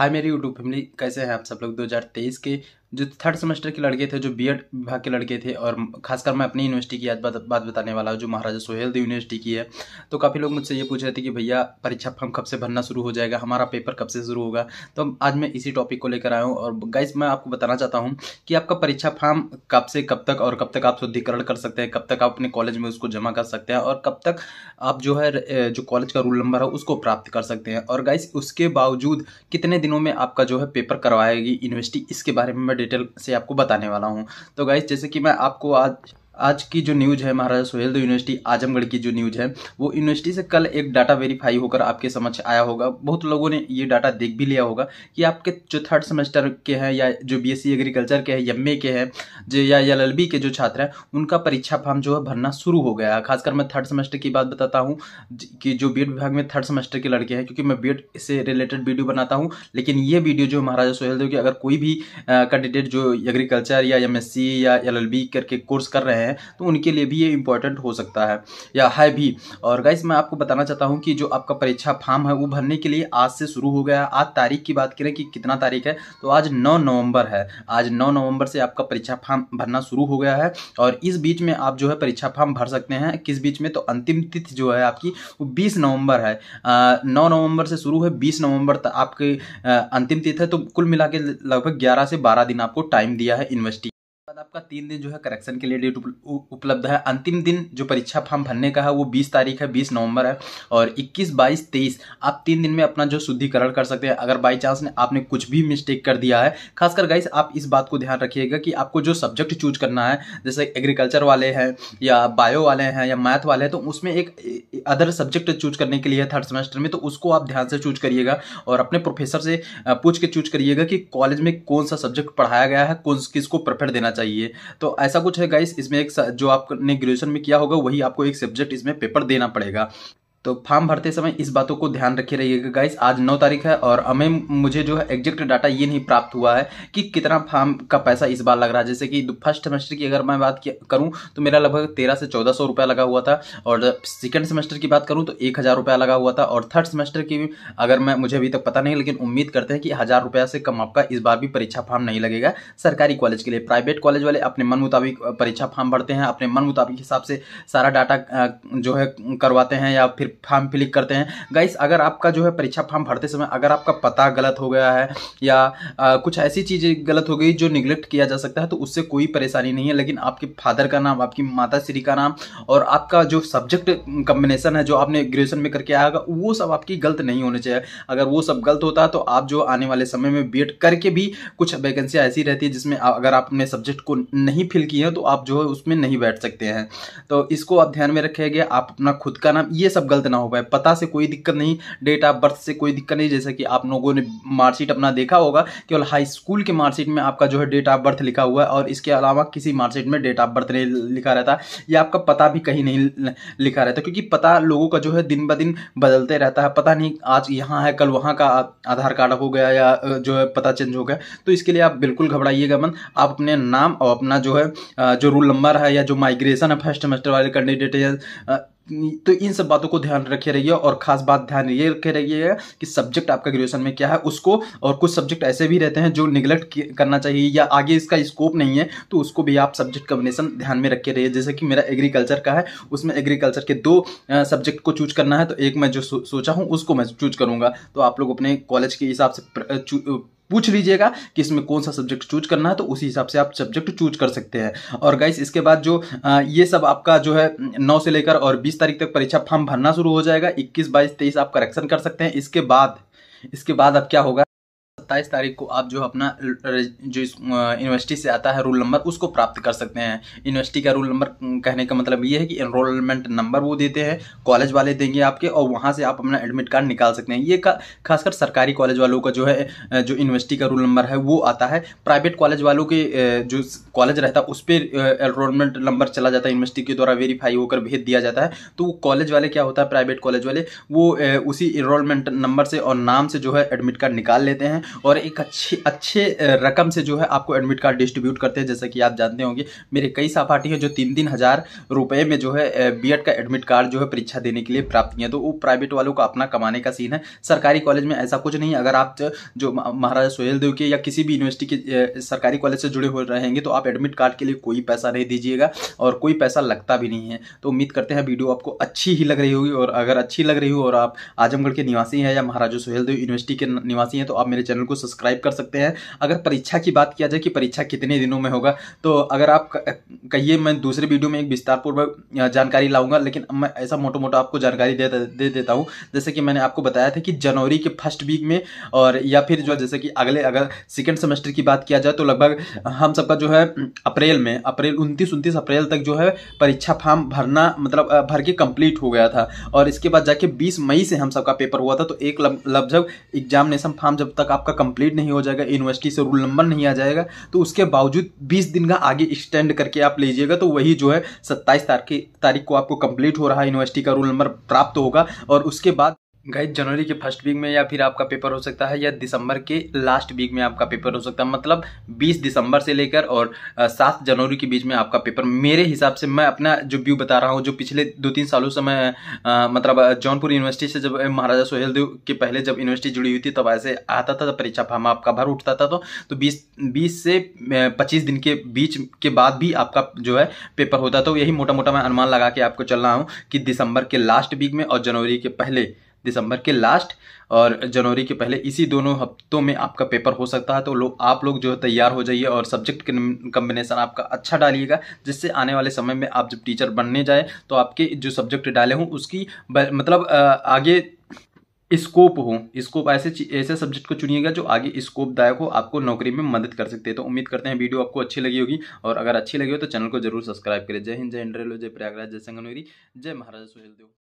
हाय मेरी YouTube family कैसे हैं आप सब लोग 2023 के जो थर्ड सेमेस्टर के लड़के थे जो बीएड विभाग के लड़के थे और खासकर मैं अपनी यूनिवर्सिटी की आज बात बात बताने वाला हूँ जो महाराजा सोहेल देव यूनिवर्सिटी की है तो काफ़ी लोग मुझसे ये पूछ रहे थे कि भैया परीक्षा फॉर्म कब से भरना शुरू हो जाएगा हमारा पेपर कब से शुरू होगा तो आज मैं इसी टॉपिक को लेकर आया हूँ और गाइस मैं आपको बताना चाहता हूँ कि आपका परीक्षा फॉर्म कब से कब तक और कब तक आप शुद्धिकरण कर सकते हैं कब तक आप अपने कॉलेज में उसको जमा कर सकते हैं और कब तक आप जो है जो कॉलेज का रूल नंबर है उसको प्राप्त कर सकते हैं और गाइस उसके बावजूद कितने दिनों में आपका जो है पेपर करवाएगी यूनिवर्सिटी इसके बारे में मैं डिटेल से आपको बताने वाला हूँ तो गाइज जैसे कि मैं आपको आज आज की जो न्यूज़ है महाराजा सुहेलदेव यूनिवर्सिटी आजमगढ़ की जो न्यूज़ है वो यूनिवर्सिटी से कल एक डाटा वेरीफाई होकर आपके समक्ष आया होगा बहुत लोगों ने ये डाटा देख भी लिया होगा कि आपके जो थर्ड सेमेस्टर के हैं या जो बी एग्रीकल्चर के हैं एम के हैं जो या एल के जो छात्र हैं उनका परीक्षा फॉर्म जो है भरना शुरू हो गया है खासकर मैं थर्ड सेमेस्टर की बात बताता हूँ कि जो बी e विभाग में थर्ड सेमेस्टर के लड़के हैं क्योंकि मैं बी e से रिलेटेड वीडियो बनाता हूँ लेकिन ये वीडियो जो महाराजा सुहेलदेव की अगर कोई भी कैंडिडेट जो एग्रीकल्चर या एम या एल करके कोर्स कर रहे हैं हैं तो उनके लिए भी ये इंपॉर्टेंट हो सकता है या है भी और गाइस मैं आपको बताना चाहता हूँ कि जो आपका परीक्षा फॉर्म है वो भरने के लिए आज से शुरू हो गया आज तारीख की बात करें कि कितना तारीख है तो आज नौ नवम्बर है आज नौ नवम्बर से आपका परीक्षा फॉर्म भरना शुरू हो गया है और इस बीच में आप जो है परीक्षा फॉर्म भर सकते हैं किस बीच में तो अंतिम तिथि जो है आपकी वो बीस नवम्बर है नौ नवम्बर से शुरू है बीस नवम्बर तक आपके अंतिम तिथि है तो कुल मिला लगभग ग्यारह से बारह दिन आपको टाइम दिया है इन्वेस्टिंग आपका तीन दिन जो है करेक्शन के लिए डेट उपलब्ध है अंतिम दिन जो परीक्षा फॉर्म भरने का है वो 20 तारीख है 20 नवंबर है और 21, 22, 23 आप तीन दिन में अपना जो शुद्धिकरण कर सकते हैं अगर बाई चांस ने आपने कुछ भी मिस्टेक कर दिया है खासकर गाइस आप इस बात को ध्यान रखिएगा कि आपको जो सब्जेक्ट चूज करना है जैसे एग्रीकल्चर वाले हैं या बायो वाले हैं या मैथ वाले हैं तो उसमें एक अदर सब्जेक्ट चूज करने के लिए थर्ड सेमेस्टर में तो उसको आप ध्यान से चूज करिएगा और अपने प्रोफेसर से पूछ के चूज करिएगा कि कॉलेज में कौन सा सब्जेक्ट पढ़ाया गया है कौन किसको प्रेफर देना चाहिए चाहिए तो ऐसा कुछ है गाइस इसमें एक जो आपने ग्रेजुएशन में किया होगा वही आपको एक सब्जेक्ट इसमें पेपर देना पड़ेगा तो फॉर्म भरते समय इस बातों को ध्यान रखे रहिएगा गाइस आज नौ तारीख है और हमें मुझे जो है एग्जैक्ट डाटा ये नहीं प्राप्त हुआ है कि कितना फार्म का पैसा इस बार लग रहा है जैसे कि फर्स्ट सेमेस्टर की अगर मैं बात करूं तो मेरा लगभग तेरह से चौदह सौ रुपया लगा हुआ था और सेकेंड सेमेस्टर की बात करूँ तो एक हज़ार रुपया लगा हुआ था और थर्ड सेमेस्टर की अगर मैं मुझे अभी तक पता नहीं लेकिन उम्मीद करते हैं कि हज़ार रुपया से कम आपका इस बार भी परीक्षा फार्म नहीं लगेगा सरकारी कॉलेज के लिए प्राइवेट कॉलेज वाले अपने मन मुताबिक परीक्षा फार्म भरते हैं अपने मन मुताबिक हिसाब से सारा डाटा जो है करवाते हैं या फिर फॉर्म फिलिक करते हैं गाइस अगर आपका जो है परीक्षा फॉर्म भरते समय अगर आपका पता गलत हो गया है या आ, कुछ ऐसी चीज़ गलत हो गई जो निगलेक्ट किया जा सकता है तो उससे कोई परेशानी नहीं है लेकिन आपके फादर का नाम आपकी माता श्री का नाम और आपका जो सब्जेक्ट कम्बिनेशन है जो आपने ग्रेजुएशन में करके आया वो सब आपकी गलत नहीं होनी चाहिए अगर वो सब गलत होता है तो आप जो आने वाले समय में बी करके भी कुछ वैकेंसियाँ ऐसी रहती है जिसमें अगर आपने सब्जेक्ट को नहीं फिल किए हैं तो आप जो है उसमें नहीं बैठ सकते हैं तो इसको आप ध्यान में रखेंगे आप अपना खुद का नाम ये सब गलत गलत ना हो पाए पता से कोई दिक्कत नहीं डेट ऑफ बर्थ से कोई दिक्कत नहीं जैसे कि आप लोगों ने मार्कशीट अपना देखा होगा केवल हाई स्कूल के मार्कशीट में आपका जो है डेट ऑफ बर्थ लिखा हुआ है और इसके अलावा किसी मार्कशीट में डेट ऑफ बर्थ नहीं लिखा रहता या आपका पता भी कहीं नहीं लिखा रहता क्योंकि पता लोगों का जो है दिन ब दिन बदलते रहता है पता नहीं आज यहाँ है कल वहाँ का आधार कार्ड हो गया या जो है पता चेंज हो गया तो इसके लिए आप बिल्कुल घबराइएगा मन आप अपने नाम और अपना जो है जो रूल नंबर है या जो माइग्रेशन है फर्स्ट सेमेस्टर वाले कैंडिडेट है तो इन सब बातों को ध्यान रखे रहिए और खास बात ध्यान ये रखे रहिए कि सब्जेक्ट आपका ग्रेजुएशन में क्या है उसको और कुछ सब्जेक्ट ऐसे भी रहते हैं जो निगलेक्ट करना चाहिए या आगे इसका स्कोप नहीं है तो उसको भी आप सब्जेक्ट कम्बिनेशन ध्यान में रखे रहिए जैसे कि मेरा एग्रीकल्चर का है उसमें एग्रीकल्चर के दो सब्जेक्ट को चूज करना है तो एक मैं जो सोचा हूँ उसको मैं चूज करूँगा तो आप लोग अपने कॉलेज के हिसाब से पूछ लीजिएगा कि इसमें कौन सा सब्जेक्ट चूज करना है तो उसी हिसाब से आप सब्जेक्ट चूज कर सकते हैं और गाइस इसके बाद जो ये सब आपका जो है नौ से लेकर और बीस तारीख तक परीक्षा फॉर्म भरना शुरू हो जाएगा इक्कीस बाईस तेईस आप करेक्शन कर सकते हैं इसके बाद इसके बाद अब क्या होगा सत्ताईस तारीख को आप जो अपना जो यूनिवर्सिटी से आता है रोल नंबर उसको प्राप्त कर सकते हैं यूनिवर्सिटी का रोल नंबर कहने का मतलब ये है कि एनरोलमेंट नंबर वो देते हैं कॉलेज वाले देंगे आपके और वहाँ से आप अपना एडमिट कार्ड निकाल सकते हैं ये खासकर सरकारी कॉलेज वालों का जो है जो यूनिवर्सिटी का रोल नंबर है वो आता है प्राइवेट कॉलेज वालों के जो कॉलेज रहता है उस पर एनरोलमेंट नंबर चला जाता है यूनिवर्सिटी के द्वारा वेरीफाई होकर भेज दिया जाता है तो वो कॉलेज वाले क्या होता है प्राइवेट कॉलेज वाले वो उसी इनरोलमेंट नंबर से और नाम से जो है एडमिट कार्ड निकाल लेते हैं और एक अच्छे अच्छे रकम से जो है आपको एडमिट कार्ड डिस्ट्रीब्यूट करते हैं जैसा कि आप जानते होंगे मेरे कई सहपाठी हैं जो तीन तीन हज़ार रुपये में जो है बी का एडमिट कार्ड जो है परीक्षा देने के लिए प्राप्त किए तो वो प्राइवेट वालों का अपना कमाने का सीन है सरकारी कॉलेज में ऐसा कुछ नहीं अगर आप जो महाराजा सोहेल देव के या किसी भी यूनिवर्सिटी के सरकारी कॉलेज से जुड़े हुए रहेंगे तो आप एडमिट कार्ड के लिए कोई पैसा नहीं दीजिएगा और कोई पैसा लगता भी नहीं है तो उम्मीद करते हैं वीडियो आपको अच्छी ही लग रही होगी और अगर अच्छी लग रही हो और आप आजमगढ़ के निवासी हैं या महाराजा सोहेल देव यूनिवर्सिटी के निवासी हैं तो आप मेरे चैनल को को सब्सक्राइब कर सकते हैं अगर परीक्षा की बात किया जाए कि परीक्षा कितने दिनों में होगा तो अगर आप कहिए मैं दूसरे वीडियो में एक विस्तारपूर्वक जानकारी लाऊंगा लेकिन मैं ऐसा मोटो मोटा आपको जानकारी दे दे देता हूँ जैसे कि मैंने आपको बताया था कि जनवरी के फर्स्ट वीक में और या फिर जो जैसे कि अगले अगर सेकेंड सेमेस्टर की बात किया जाए तो लगभग हम सबका जो है अप्रैल में अप्रैल उनतीस उनतीस अप्रैल तक जो है परीक्षा फॉर्म भरना मतलब भर के कंप्लीट हो गया था और इसके बाद जाके 20 मई से हम सबका पेपर हुआ था तो एक लगभग एग्जामिनेशन फॉर्म जब तक आपका कंप्लीट नहीं हो जाएगा यूनिवर्सिटी से रूल नंबर नहीं आ जाएगा तो उसके बावजूद बीस दिन का आगे एक्सटेंड करके आप लीजिएगा तो वही जो है सत्ताईस तारीख तारीख को आपको कंप्लीट हो रहा है यूनिवर्सिटी का रूल नंबर प्राप्त होगा और उसके बाद गाइज जनवरी के फर्स्ट वीक में या फिर आपका पेपर हो सकता है या दिसंबर के लास्ट वीक में आपका पेपर हो सकता है मतलब 20 दिसंबर से लेकर और सात जनवरी के बीच में आपका पेपर मेरे हिसाब से मैं अपना जो व्यू बता रहा हूँ जो पिछले दो तीन सालों से मैं मतलब जौनपुर यूनिवर्सिटी से जब महाराजा सोहेल देव के पहले जब यूनिवर्सिटी जुड़ी हुई थी तब ऐसे आता था परीक्षा फार्म आपका भर उठता था तो, तो बीस बीस से पच्चीस दिन के बीच के बाद भी आपका जो है पेपर होता तो यही मोटा मोटा मैं अनुमान लगा के आपको चल रहा हूँ कि दिसंबर के लास्ट वीक में और जनवरी के पहले दिसंबर के लास्ट और जनवरी के पहले इसी दोनों हफ्तों में आपका पेपर हो सकता है तो लो, आप लोग जो है तैयार हो जाइए और सब्जेक्ट कम्बिनेशन आपका अच्छा डालिएगा जिससे आने वाले समय में आप जब टीचर बनने जाए तो आपके जो सब्जेक्ट डाले हों उसकी मतलब आगे स्कोप हो स्कोप ऐसे ऐसे सब्जेक्ट को चुनिएगा जो आगे स्कोप दायक हो आपको नौकरी में मदद कर सकते हैं तो उम्मीद करते हैं वीडियो आपको अच्छी लगी होगी और अगर अच्छी लगी हो तो चैनल को जरूर सब्सक्राइब करें जय हिंद जय इंड्रेलो जय प्रयागराज जय संगनोरी जय महाराजा सुहेलदेव